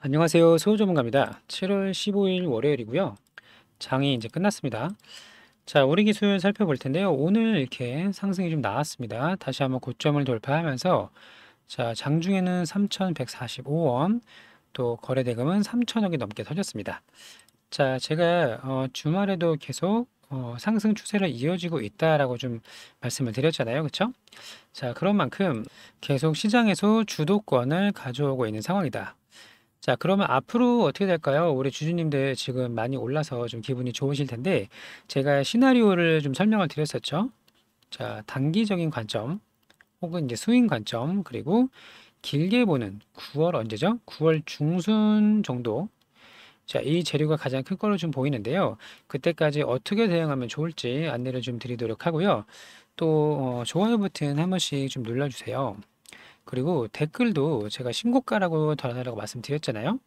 안녕하세요. 소유 전문가입니다. 7월 15일 월요일이고요. 장이 이제 끝났습니다. 자, 우리 기술 살펴볼 텐데요. 오늘 이렇게 상승이 좀 나왔습니다. 다시 한번 고점을 돌파하면서 자, 장중에는 3,145원, 또 거래 대금은 3천억이 넘게 터졌습니다. 자, 제가 어, 주말에도 계속 어, 상승 추세를 이어지고 있다라고 좀 말씀을 드렸잖아요. 그쵸 자, 그런 만큼 계속 시장에서 주도권을 가져오고 있는 상황이다. 자, 그러면 앞으로 어떻게 될까요? 우리 주주님들 지금 많이 올라서 좀 기분이 좋으실 텐데 제가 시나리오를 좀 설명을 드렸었죠. 자, 단기적인 관점 혹은 이제 수익 관점 그리고 길게 보는 9월 언제죠? 9월 중순 정도 자, 이 재료가 가장 큰 걸로 좀 보이는데요. 그때까지 어떻게 대응하면 좋을지 안내를 좀 드리도록 하고요. 또 어, 좋아요 버튼 한 번씩 좀 눌러주세요. 그리고 댓글도 제가 신고가라고 달아달라고 말씀드렸잖아요.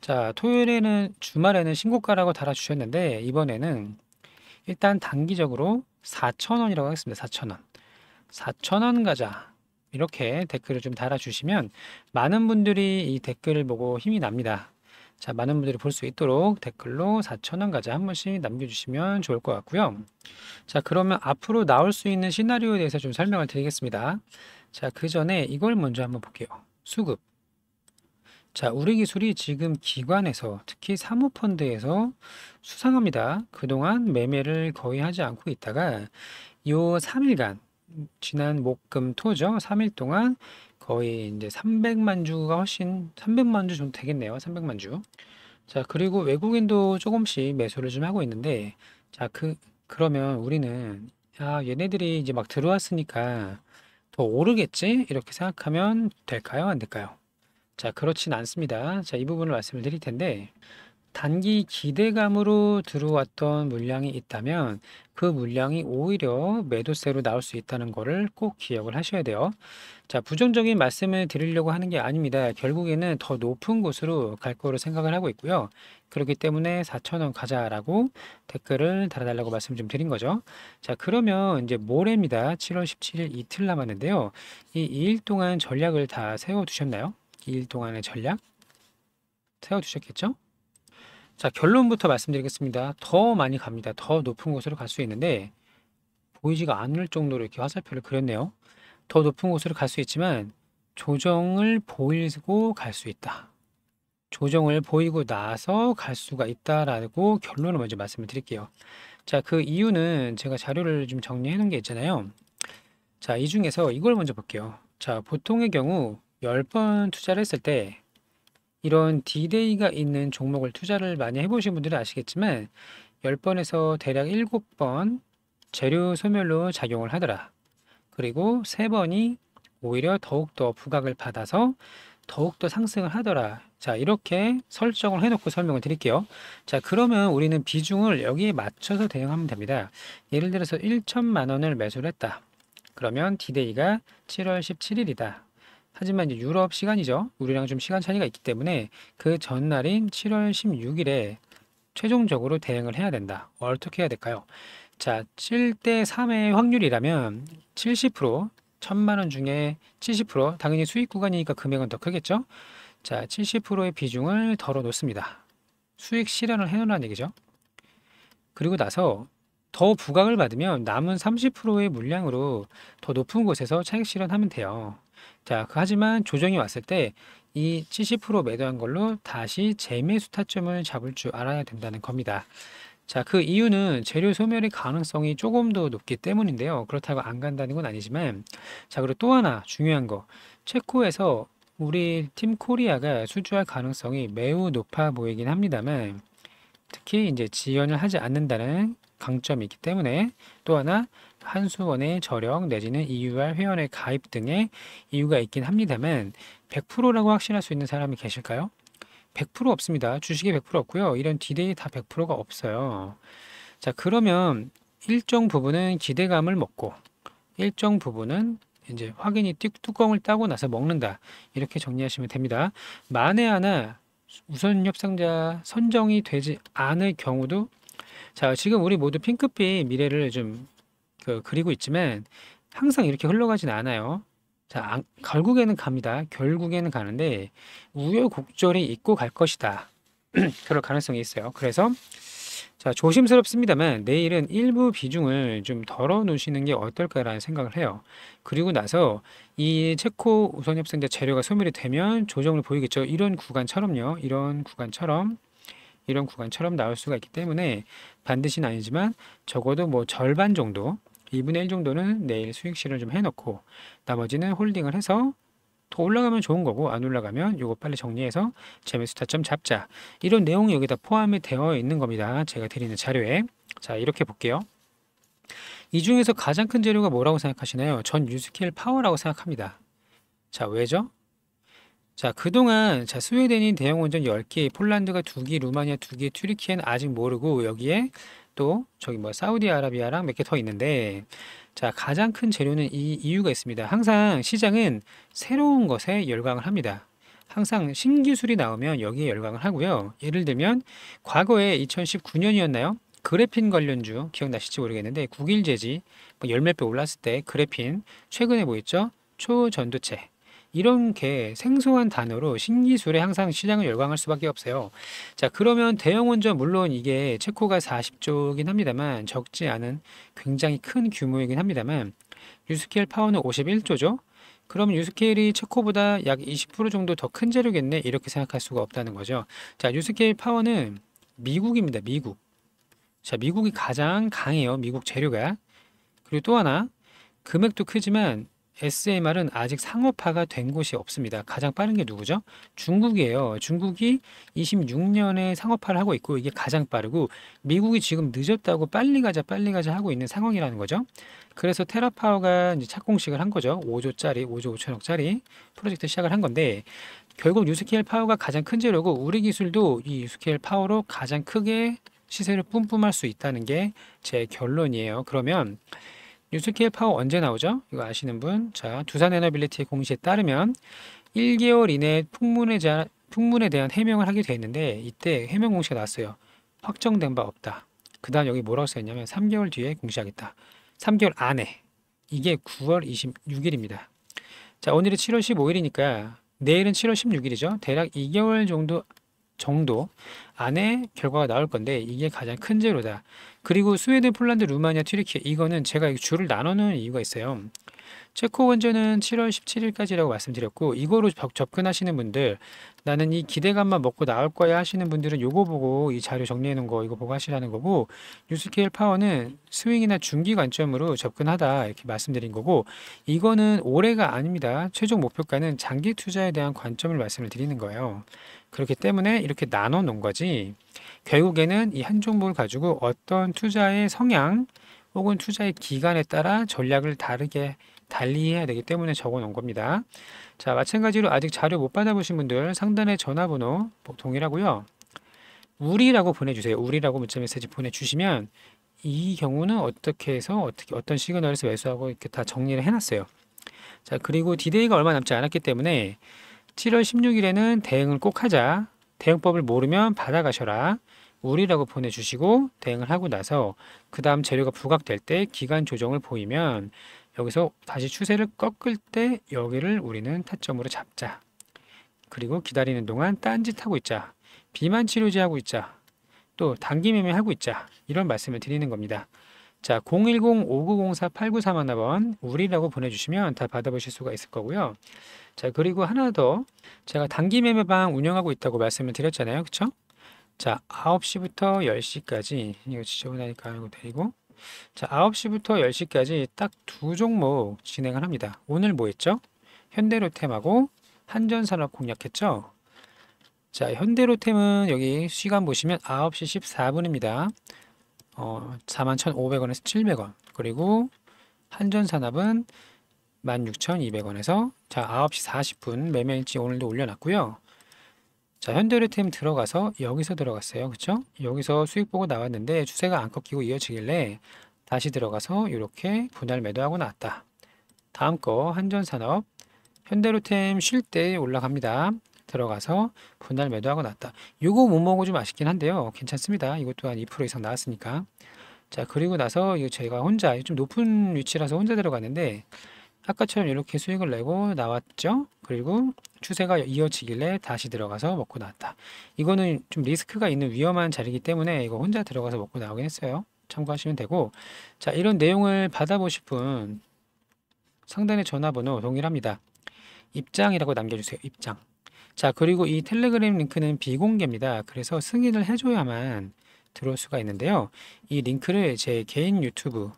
자, 토요일에는 주말에는 신고가라고 달아주셨는데 이번에는 일단 단기적으로 4,000원이라고 하겠습니다. 4,000원. 4,000원 가자. 이렇게 댓글을 좀 달아주시면 많은 분들이 이 댓글을 보고 힘이 납니다. 자, 많은 분들이 볼 수 있도록 댓글로 4,000원 가자 한 번씩 남겨주시면 좋을 것 같고요. 자, 그러면 앞으로 나올 수 있는 시나리오에 대해서 좀 설명을 드리겠습니다. 자, 그 전에 이걸 먼저 한번 볼게요. 수급. 자, 우리 기술이 지금 기관에서 특히 사모펀드에서 수상합니다. 그동안 매매를 거의 하지 않고 있다가 요 3일간 지난 목금 토죠. 3일 동안 거의 이제 300만 주가 훨씬 300만 주 좀 되겠네요. 300만 주. 자, 그리고 외국인도 조금씩 매수를 좀 하고 있는데 자, 그 그러면 우리는 아, 얘네들이 이제 막 들어왔으니까 더 오르겠지? 이렇게 생각하면 될까요? 안 될까요? 자, 그렇진 않습니다. 자, 이 부분을 말씀을 드릴 텐데 단기 기대감으로 들어왔던 물량이 있다면 그 물량이 오히려 매도세로 나올 수 있다는 것을 꼭 기억을 하셔야 돼요. 자, 부정적인 말씀을 드리려고 하는 게 아닙니다. 결국에는 더 높은 곳으로 갈 거로 생각을 하고 있고요. 그렇기 때문에 4,000원 가자라고 댓글을 달아달라고 말씀 좀 드린 거죠. 자, 그러면 이제 모레입니다. 7월 17일 이틀 남았는데요. 이 2일 동안 전략을 다 세워두셨나요? 2일 동안의 전략? 세워두셨겠죠? 자, 결론부터 말씀드리겠습니다. 더 많이 갑니다. 더 높은 곳으로 갈 수 있는데, 보이지가 않을 정도로 이렇게 화살표를 그렸네요. 더 높은 곳으로 갈 수 있지만, 조정을 보이고 갈 수 있다. 조정을 보이고 나서 갈 수가 있다라고 결론을 먼저 말씀을 드릴게요. 자, 그 이유는 제가 자료를 좀 정리해 놓은 게 있잖아요. 자, 이 중에서 이걸 먼저 볼게요. 자, 보통의 경우 10번 투자를 했을 때 이런 디데이가 있는 종목을 투자를 많이 해보신 분들은 아시겠지만 10번에서 대략 7번 재료 소멸로 작용을 하더라. 그리고 3번이 오히려 더욱더 부각을 받아서 더욱더 상승을 하더라. 자, 이렇게 설정을 해놓고 설명을 드릴게요. 자, 그러면 우리는 비중을 여기에 맞춰서 대응하면 됩니다. 예를 들어서 1천만 원을 매수를 했다. 그러면 디데이가 7월 17일이다. 하지만 이제 유럽 시간이죠. 우리랑 좀 시간 차이가 있기 때문에 그 전날인 7월 16일에 최종적으로 대응을 해야 된다. 어떻게 해야 될까요? 자, 7대 3의 확률이라면 70%, 1 천만원 중에 70%, 당연히 수익 구간이니까 금액은 더 크겠죠? 자, 70%의 비중을 덜어 놓습니다. 수익 실현을 해 놓으라는 얘기죠. 그리고 나서 더 부각을 받으면 남은 30%의 물량으로 더 높은 곳에서 차익 실현하면 돼요. 자, 그 하지만 조정이 왔을 때 이 70% 매도한 걸로 다시 재매수 타점을 잡을 줄 알아야 된다는 겁니다. 자, 그 이유는 재료 소멸의 가능성이 조금 더 높기 때문인데요. 그렇다고 안 간다는 건 아니지만, 자, 그리고 또 하나 중요한 거. 체코에서 우리 팀 코리아가 수주할 가능성이 매우 높아 보이긴 합니다만 특히 이제 지연을 하지 않는다는 강점이 있기 때문에 또 하나 한수원의 저력 내지는 EUR 회원의 가입 등의 이유가 있긴 합니다만 100%라고 확신할 수 있는 사람이 계실까요? 100% 없습니다. 주식이 100% 없고요. 이런 디데이 다 100%가 없어요. 자 그러면 일정 부분은 기대감을 먹고 일정 부분은 이제 확인이 뚜껑을 따고 나서 먹는다. 이렇게 정리하시면 됩니다. 만에 하나 우선 협상자 선정이 되지 않을 경우도 자, 지금 우리 모두 핑크빛 미래를 좀 그, 그리고 있지만 항상 이렇게 흘러가진 않아요. 자, 안, 결국에는 갑니다. 결국에는 가는데 우여곡절이 있고 갈 것이다. 그럴 가능성이 있어요. 그래서 자, 조심스럽습니다만 내일은 일부 비중을 좀 덜어놓으시는 게 어떨까라는 생각을 해요. 그리고 나서 이 체코 우선협상자 재료가 소멸이 되면 조정을 보이겠죠. 이런 구간처럼요. 이런 구간처럼 이런 구간처럼 나올 수가 있기 때문에 반드시는 아니지만 적어도 뭐 절반 정도 2분의 1 정도는 내일 수익 실을좀 해놓고 나머지는 홀딩을 해서 더 올라가면 좋은 거고 안 올라가면 요거 빨리 정리해서 재매수 타점 잡자. 이런 내용이 여기다 포함이 되어 있는 겁니다. 제가 드리는 자료에. 자 이렇게 볼게요. 이 중에서 가장 큰 재료가 뭐라고 생각하시나요? 전 유스킬 파워라고 생각합니다. 자 왜죠? 자, 그동안 자, 스웨덴인 대형 원전 10개, 폴란드가 2개, 루마니아 2개, 트리키엔 아직 모르고 여기에 또 저기 뭐 사우디아라비아랑 몇 개 더 있는데 자 가장 큰 재료는 이 이유가 있습니다. 항상 시장은 새로운 것에 열광을 합니다. 항상 신기술이 나오면 여기에 열광을 하고요. 예를 들면 과거에 2019년이었나요? 그래핀 관련주 기억나실지 모르겠는데 국일제지 뭐 열몇 배 올랐을 때 그래핀 최근에 뭐 있죠? 초전도체 이런 게 생소한 단어로 신기술에 항상 시장을 열광할 수밖에 없어요. 자, 그러면 대형 원전 물론 이게 체코가 40조긴 합니다만 적지 않은 굉장히 큰 규모이긴 합니다만 유스케일 파워는 51조죠. 그럼 유스케일이 체코보다 약 20% 정도 더 큰 재료겠네 이렇게 생각할 수가 없다는 거죠. 자, 유스케일 파워는 미국입니다. 미국. 자, 미국이 가장 강해요. 미국 재료가. 그리고 또 하나 금액도 크지만 SMR은 아직 상업화가 된 곳이 없습니다. 가장 빠른 게 누구죠? 중국이에요. 중국이 26년에 상업화를 하고 있고 이게 가장 빠르고 미국이 지금 늦었다고 빨리 가자 빨리 가자 하고 있는 상황이라는 거죠. 그래서 테라파워가 이제 착공식을 한 거죠. 5조짜리, 5조 5천억짜리 프로젝트 시작을 한 건데 결국 유스케일 파워가 가장 큰 재료고 우리 기술도 이 유스케일 파워로 가장 크게 시세를 뿜뿜할 수 있다는 게 제 결론이에요. 그러면 뉴스케 파워 언제 나오죠? 이거 아시는 분? 자, 두산에너빌리티의 공시에 따르면 1개월 이내에 풍문에, 자, 풍문에 대한 해명을 하게 되어 있는데 이때 해명 공시가 났어요. 확정된 바 없다. 그 다음 여기 뭐라고 써있냐면 3개월 뒤에 공시하겠다. 3개월 안에. 이게 9월 26일입니다. 자, 오늘이 7월 15일이니까 내일은 7월 16일이죠. 대략 2개월 정도 정도 안에 결과가 나올 건데 이게 가장 큰 제로다. 그리고 스웨덴, 폴란드, 루마니아, 튀르키예 이거는 제가 줄을 나눠놓은 이유가 있어요. 체코 원전은 7월 17일까지라고 말씀드렸고 이거로 접근하시는 분들 나는 이 기대감만 먹고 나올 거야 하시는 분들은 요거 보고 이 자료 정리해 놓은 거 이거 보고 하시라는 거고 뉴스케일 파워는 스윙이나 중기 관점으로 접근하다 이렇게 말씀드린 거고 이거는 올해가 아닙니다 최종 목표가는 장기 투자에 대한 관점을 말씀을 드리는 거예요 그렇기 때문에 이렇게 나눠 놓은 거지 결국에는 이 한 종목을 가지고 어떤 투자의 성향 혹은 투자의 기간에 따라 전략을 다르게 달리해야 되기 때문에 적어 놓은 겁니다. 자 마찬가지로 아직 자료 못 받아보신 분들 상단에 전화번호 뭐 동일하고요. 우리라고 보내주세요. 우리라고 문자 메시지 보내주시면 이 경우는 어떻게 해서 어떻게 어떤 시그널에서 매수하고 이렇게 다 정리를 해놨어요. 자 그리고 디데이가 얼마 남지 않았기 때문에 7월 16일에는 대응을 꼭 하자. 대응법을 모르면 받아가셔라. 우리라고 보내주시고 대응을 하고 나서 그 다음 재료가 부각될 때 기간 조정을 보이면 여기서 다시 추세를 꺾을 때 여기를 우리는 타점으로 잡자. 그리고 기다리는 동안 딴짓하고 있자. 비만 치료제하고 있자. 또 단기 매매하고 있자. 이런 말씀을 드리는 겁니다. 자, 010-5904-8931번 우리라고 보내주시면 다 받아보실 수가 있을 거고요. 자, 그리고 하나 더 제가 단기 매매방 운영하고 있다고 말씀을 드렸잖아요. 그쵸? 자, 9시부터 10시까지 이거 지저분하니까 이거 데리고 자, 9시부터 10시까지 딱 두 종목 진행을 합니다. 오늘 뭐 했죠? 현대로템하고 한전산업 공략했죠? 자, 현대로템은 여기 시간 보시면 9시 14분입니다. 어, 41,500원에서 700원 그리고 한전산업은 16,200원에서 자 9시 40분 매매일지 오늘도 올려놨고요. 자현대리템 들어가서 여기서 들어갔어요. 그쵸? 여기서 수익 보고 나왔는데 추세가 안 꺾이고 이어지길래 다시 들어가서 이렇게 분할 매도하고 나왔다. 다음 거 한전산업 현대로템 쉴 때 올라갑니다. 들어가서 분할 매도하고 났다. 요거 몸무게 좀 아쉽긴 한데요. 괜찮습니다. 이것도 한 2% 이상 나왔으니까. 자, 그리고 나서 이거 제가 혼자 좀 높은 위치라서 혼자 들어갔는데 아까처럼 이렇게 수익을 내고 나왔죠. 그리고 추세가 이어지길래 다시 들어가서 먹고 나왔다. 이거는 좀 리스크가 있는 위험한 자리이기 때문에 이거 혼자 들어가서 먹고 나오긴 했어요. 참고하시면 되고 자 이런 내용을 받아보실 분 상단의 전화번호 동일합니다. 입장이라고 남겨주세요. 입장. 자, 그리고 이 텔레그램 링크는 비공개입니다. 그래서 승인을 해줘야만 들어올 수가 있는데요. 이 링크를 제 개인 유튜브,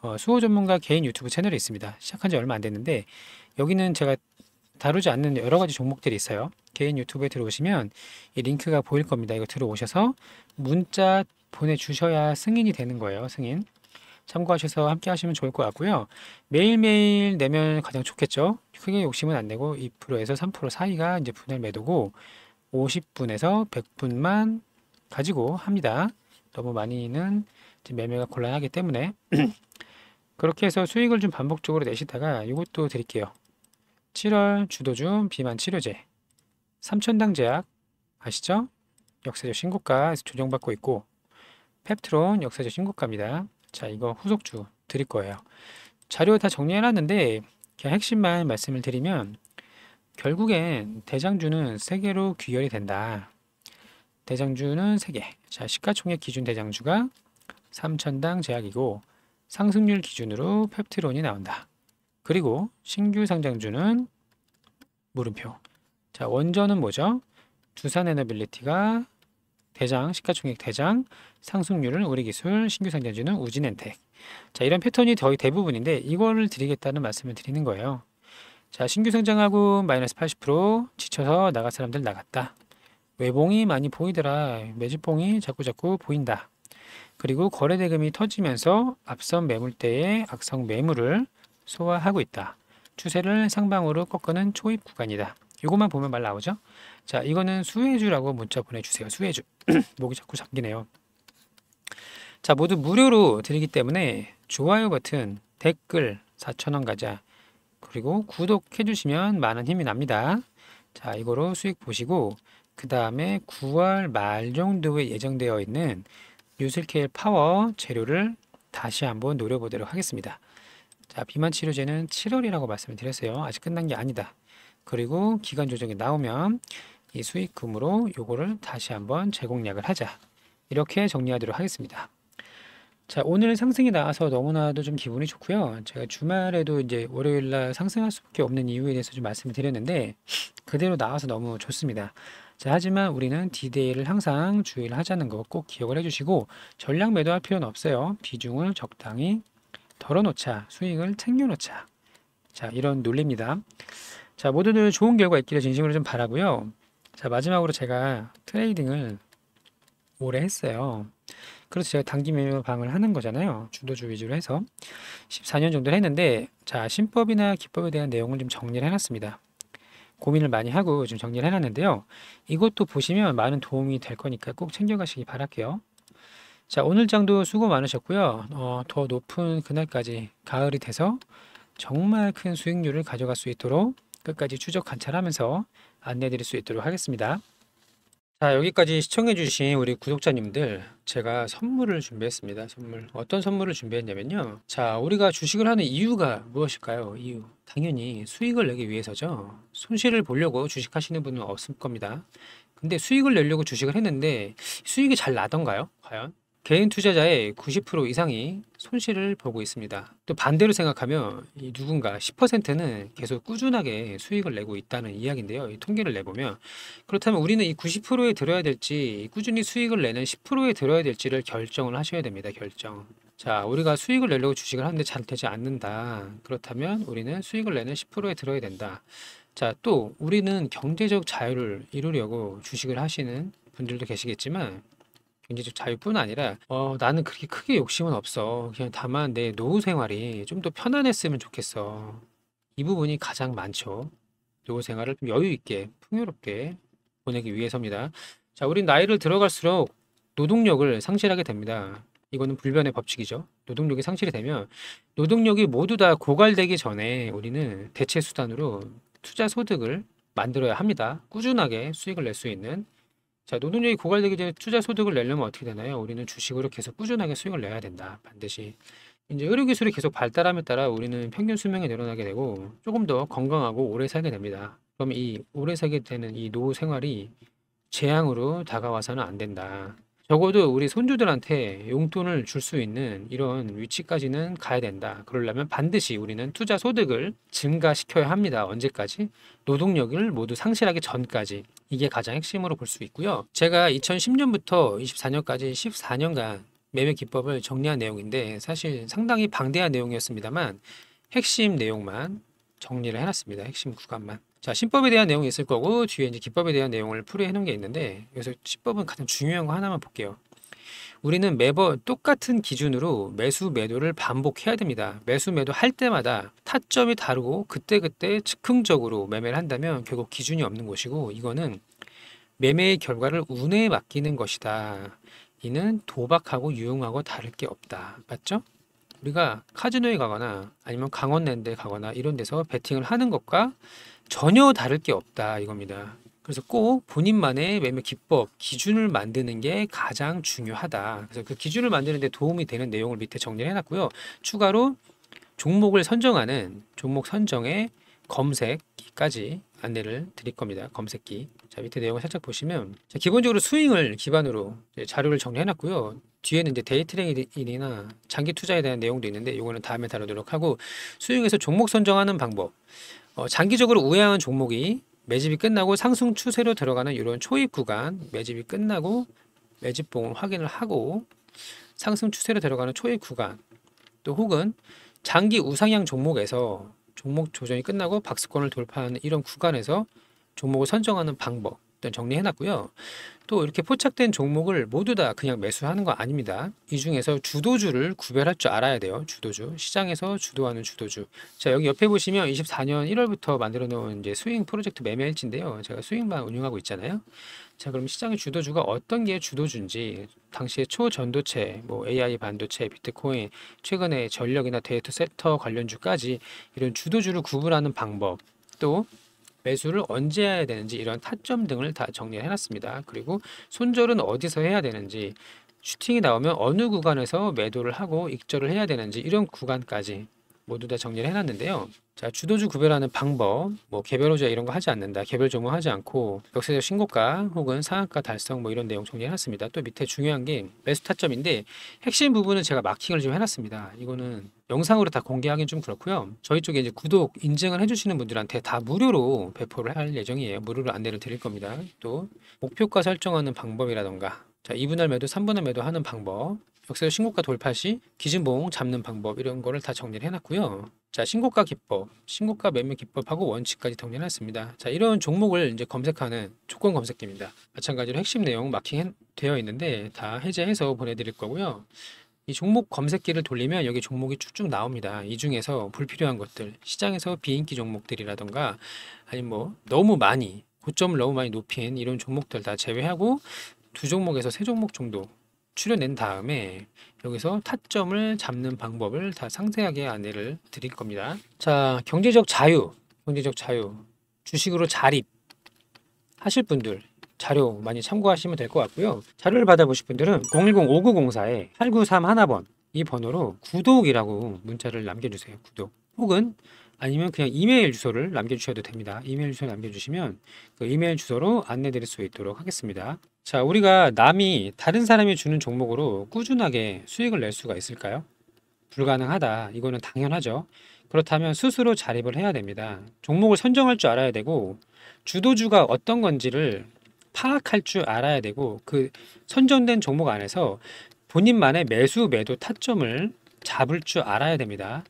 어, 수호 전문가 개인 유튜브 채널에 있습니다. 시작한 지 얼마 안 됐는데, 여기는 제가 다루지 않는 여러 가지 종목들이 있어요. 개인 유튜브에 들어오시면 이 링크가 보일 겁니다. 이거 들어오셔서 문자 보내주셔야 승인이 되는 거예요. 승인. 참고하셔서 함께 하시면 좋을 것 같고요. 매일매일 내면 가장 좋겠죠. 크게 욕심은 안 내고 2%에서 3% 사이가 이제 분할 매도고 50분에서 100분만 가지고 합니다. 너무 많이는 매매가 곤란하기 때문에 그렇게 해서 수익을 좀 반복적으로 내시다가 이것도 드릴게요. 7월 주도준 비만 치료제 삼천당 제약 아시죠? 역사적 신고가 조정받고 있고 펩트론 역사적 신고가입니다. 자, 이거 후속주 드릴 거예요. 자료 다 정리해놨는데 핵심만 말씀을 드리면 결국엔 대장주는 세계로 귀결이 된다. 대장주는 세계 자, 시가총액 기준 대장주가 3천당 제약이고 상승률 기준으로 펩트론이 나온다. 그리고 신규 상장주는 물음표. 자, 원전은 뭐죠? 두산에너빌리티가 대장, 시가총액 대장, 상승률은 우리 기술 신규상장주는 우진엔텍. 자, 이런 패턴이 거의 대부분인데 이걸 드리겠다는 말씀을 드리는 거예요. 자, 신규 상장하고 마이너스 80% 지쳐서 나갈 사람들 나갔다. 외봉이 많이 보이더라. 매집봉이 자꾸자꾸 보인다. 그리고 거래 대금이 터지면서 앞선 매물대의 악성 매물을 소화하고 있다. 추세를 상방으로 꺾는 초입 구간이다. 이것만 보면 말 나오죠? 자, 이거는 수혜주라고 문자 보내주세요. 수혜주. 목이 자꾸 잠기네요. 자, 모두 무료로 드리기 때문에 좋아요 버튼, 댓글 4,000원 가자. 그리고 구독해 주시면 많은 힘이 납니다. 자, 이거로 수익 보시고 그 다음에 9월 말 정도에 예정되어 있는 뉴슬케일 파워 재료를 다시 한번 노려보도록 하겠습니다. 자, 비만 치료제는 7월이라고 말씀을 드렸어요. 아직 끝난 게 아니다. 그리고 기간 조정이 나오면 이 수익금으로 요거를 다시 한번 재공략을 하자. 이렇게 정리하도록 하겠습니다. 자, 오늘은 상승이 나와서 너무나도 좀 기분이 좋고요. 제가 주말에도 이제 월요일 날 상승할 수밖에 없는 이유에 대해서 좀 말씀을 드렸는데 그대로 나와서 너무 좋습니다. 자, 하지만 우리는 디데이를 항상 주의를 하자는 거 꼭 기억을 해주시고 전략 매도할 필요는 없어요. 비중을 적당히 덜어놓자, 수익을 챙겨놓자. 자, 이런 논리입니다. 자, 모두들 좋은 결과 있기를 진심으로 좀 바라고요. 자, 마지막으로 제가 트레이딩을 오래 했어요. 그래서 제가 단기 매매 방을 하는 거잖아요. 주도주 위주로 해서 14년 정도 했는데 자 신법이나 기법에 대한 내용을 좀 정리를 해놨습니다. 고민을 많이 하고 좀 정리를 해놨는데요. 이것도 보시면 많은 도움이 될 거니까 꼭 챙겨가시기 바랄게요. 자 오늘 장도 수고 많으셨고요. 어, 더 높은 그날까지 가을이 돼서 정말 큰 수익률을 가져갈 수 있도록 끝까지 추적 관찰하면서 안내드릴 수 있도록 하겠습니다. 자, 여기까지 시청해주신 우리 구독자님들 제가 선물을 준비했습니다. 선물. 어떤 선물을 준비했냐면요. 자, 우리가 주식을 하는 이유가 무엇일까요? 이유. 당연히 수익을 내기 위해서죠. 손실을 보려고 주식하시는 분은 없을 겁니다. 근데 수익을 내려고 주식을 했는데 수익이 잘 나던가요? 과연? 개인 투자자의 90% 이상이 손실을 보고 있습니다. 또 반대로 생각하면 누군가 10%는 계속 꾸준하게 수익을 내고 있다는 이야기인데요. 이 통계를 내보면 그렇다면 우리는 이 90%에 들어야 될지 꾸준히 수익을 내는 10%에 들어야 될지를 결정을 하셔야 됩니다. 결정. 자, 우리가 수익을 내려고 주식을 하는데 잘 되지 않는다. 그렇다면 우리는 수익을 내는 10%에 들어야 된다. 자, 또 우리는 경제적 자유를 이루려고 주식을 하시는 분들도 계시겠지만 굉장히 자유뿐 아니라 어, 나는 그렇게 크게 욕심은 없어. 그냥 다만 내 노후 생활이 좀 더 편안했으면 좋겠어. 이 부분이 가장 많죠. 노후 생활을 좀 여유 있게 풍요롭게 보내기 위해서입니다. 자, 우린 나이를 들어갈수록 노동력을 상실하게 됩니다. 이거는 불변의 법칙이죠. 노동력이 상실이 되면 노동력이 모두 다 고갈되기 전에 우리는 대체 수단으로 투자 소득을 만들어야 합니다. 꾸준하게 수익을 낼 수 있는 자, 노동력이 고갈되기 전에 투자 소득을 내려면 어떻게 되나요? 우리는 주식으로 계속 꾸준하게 수익을 내야 된다. 반드시. 이제 의료 기술이 계속 발달함에 따라 우리는 평균 수명이 늘어나게 되고 조금 더 건강하고 오래 살게 됩니다. 그러면이 오래 살게 되는 이 노후 생활이 재앙으로 다가와서는 안 된다. 적어도 우리 손주들한테 용돈을 줄 수 있는 이런 위치까지는 가야 된다. 그러려면 반드시 우리는 투자 소득을 증가시켜야 합니다. 언제까지? 노동력을 모두 상실하기 전까지. 이게 가장 핵심으로 볼 수 있고요. 제가 2010년부터 24년까지 14년간 매매 기법을 정리한 내용인데 사실 상당히 방대한 내용이었습니다만 핵심 내용만 정리를 해놨습니다. 핵심 구간만. 자, 신법에 대한 내용이 있을 거고 뒤에 이제 기법에 대한 내용을 풀이해 놓은 게 있는데 여기서 신법은 가장 중요한 거 하나만 볼게요. 우리는 매번 똑같은 기준으로 매수 매도를 반복해야 됩니다. 매수 매도 할 때마다 타점이 다르고 그때그때 즉흥적으로 매매를 한다면 결국 기준이 없는 것이고 이거는 매매의 결과를 운에 맡기는 것이다. 이는 도박하고 유용하고 다를 게 없다. 맞죠? 우리가 카지노에 가거나 아니면 강원랜드에 가거나 이런 데서 베팅을 하는 것과 전혀 다를 게 없다 이겁니다. 그래서 꼭 본인만의 매매 기법, 기준을 만드는 게 가장 중요하다. 그래서 그 기준을 만드는데 도움이 되는 내용을 밑에 정리해 놨고요. 추가로 종목을 선정하는 종목 선정에 검색기까지 안내를 드릴 겁니다. 검색기. 자, 밑에 내용을 살짝 보시면 자, 기본적으로 스윙을 기반으로 자료를 정리해놨고요. 뒤에는 이제 데이트레이딩이나 장기 투자에 대한 내용도 있는데 이거는 다음에 다루도록 하고 스윙에서 종목 선정하는 방법 어, 장기적으로 우회하는 종목이 매집이 끝나고 상승 추세로 들어가는 이런 초입 구간 매집이 끝나고 매집봉을 확인을 하고 상승 추세로 들어가는 초입 구간 또 혹은 장기 우상향 종목에서 종목 조정이 끝나고 박스권을 돌파하는 이런 구간에서 종목을 선정하는 방법 일단 정리해놨고요. 또 이렇게 포착된 종목을 모두 다 그냥 매수하는 거 아닙니다. 이 중에서 주도주를 구별할 줄 알아야 돼요. 주도주. 시장에서 주도하는 주도주. 자, 여기 옆에 보시면 24년 1월부터 만들어 놓은 이제 스윙 프로젝트 매매 일지인데요. 제가 스윙만 운영하고 있잖아요. 자, 그럼 시장의 주도주가 어떤 게 주도주인지 당시에 초전도체, 뭐 AI 반도체, 비트코인, 최근에 전력이나 데이터 센터 관련주까지 이런 주도주를 구분하는 방법, 또 매수를 언제 해야 되는지 이런 타점 등을 다 정리해놨습니다. 그리고 손절은 어디서 해야 되는지 슈팅이 나오면 어느 구간에서 매도를 하고 익절을 해야 되는지 이런 구간까지 모두 다 정리를 해놨는데요. 자, 주도주 구별하는 방법, 뭐 개별 호재 이런 거 하지 않는다, 개별 종목하지 않고 역세적 신고가 혹은 상한가 달성 뭐 이런 내용 정리해놨습니다. 또 밑에 중요한 게 매수 타점인데 핵심 부분은 제가 마킹을 좀 해놨습니다. 이거는 영상으로 다 공개하기는 좀 그렇고요. 저희 쪽에 이제 구독 인증을 해주시는 분들한테 다 무료로 배포를 할 예정이에요. 무료로 안내를 드릴 겁니다. 또 목표가 설정하는 방법이라던가 자, 2분할 매도, 3분할 매도 하는 방법, 역세호 신고가 돌파 시 기진봉 잡는 방법 이런 거를 다 정리를 해놨고요. 자, 신고가 기법, 신고가 매매 기법하고 원칙까지 정리를 했습니다. 자, 이런 종목을 이제 검색하는 조건 검색기입니다. 마찬가지로 핵심 내용 마킹 되어 있는데 다 해제해서 보내드릴 거고요. 이 종목 검색기를 돌리면 여기 종목이 쭉쭉 나옵니다. 이 중에서 불필요한 것들, 시장에서 비인기 종목들이라던가 아니면 뭐 너무 많이 고점을 너무 많이 높인 이런 종목들 다 제외하고 두 종목에서 세 종목 정도 추려낸 다음에 여기서 타점을 잡는 방법을 다 상세하게 안내를 드릴 겁니다. 자, 경제적 자유, 경제적 자유, 주식으로 자립 하실 분들 자료 많이 참고하시면 될 것 같고요. 자료를 받아보실 분들은 010-5904-8931번 이 번호로 구독이라고 문자를 남겨주세요. 구독 혹은 아니면 그냥 이메일 주소를 남겨주셔도 됩니다. 이메일 주소 남겨주시면 그 이메일 주소로 안내드릴 수 있도록 하겠습니다. 자, 우리가 남이 다른 사람이 주는 종목으로 꾸준하게 수익을 낼 수가 있을까요? 불가능하다. 이거는 당연하죠. 그렇다면 스스로 자립을 해야 됩니다. 종목을 선정할 줄 알아야 되고 주도주가 어떤 건지를 파악할 줄 알아야 되고 그 선정된 종목 안에서 본인만의 매수 매도 타점을 잡을 줄 알아야 됩니다.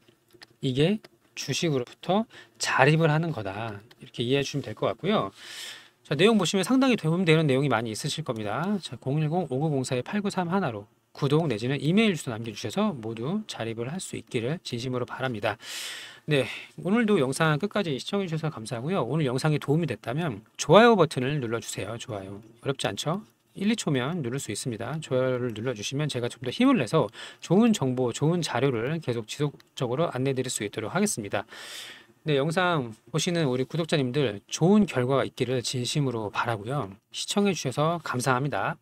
이게 주식으로부터 자립을 하는 거다. 이렇게 이해해 주시면 될 것 같고요. 자, 내용 보시면 상당히 도움되는 내용이 많이 있으실 겁니다. 010-5904-8931로 구독 내지는 이메일 주소 남겨주셔서 모두 자립을 할 수 있기를 진심으로 바랍니다. 네, 오늘도 영상 끝까지 시청해주셔서 감사하고요. 오늘 영상이 도움이 됐다면 좋아요 버튼을 눌러주세요. 좋아요. 어렵지 않죠? 1, 2초면 누를 수 있습니다. 좋아요를 눌러주시면 제가 좀 더 힘을 내서 좋은 정보, 좋은 자료를 계속 지속적으로 안내드릴 수 있도록 하겠습니다. 네, 영상 보시는 우리 구독자님들 좋은 결과가 있기를 진심으로 바라고요. 시청해 주셔서 감사합니다.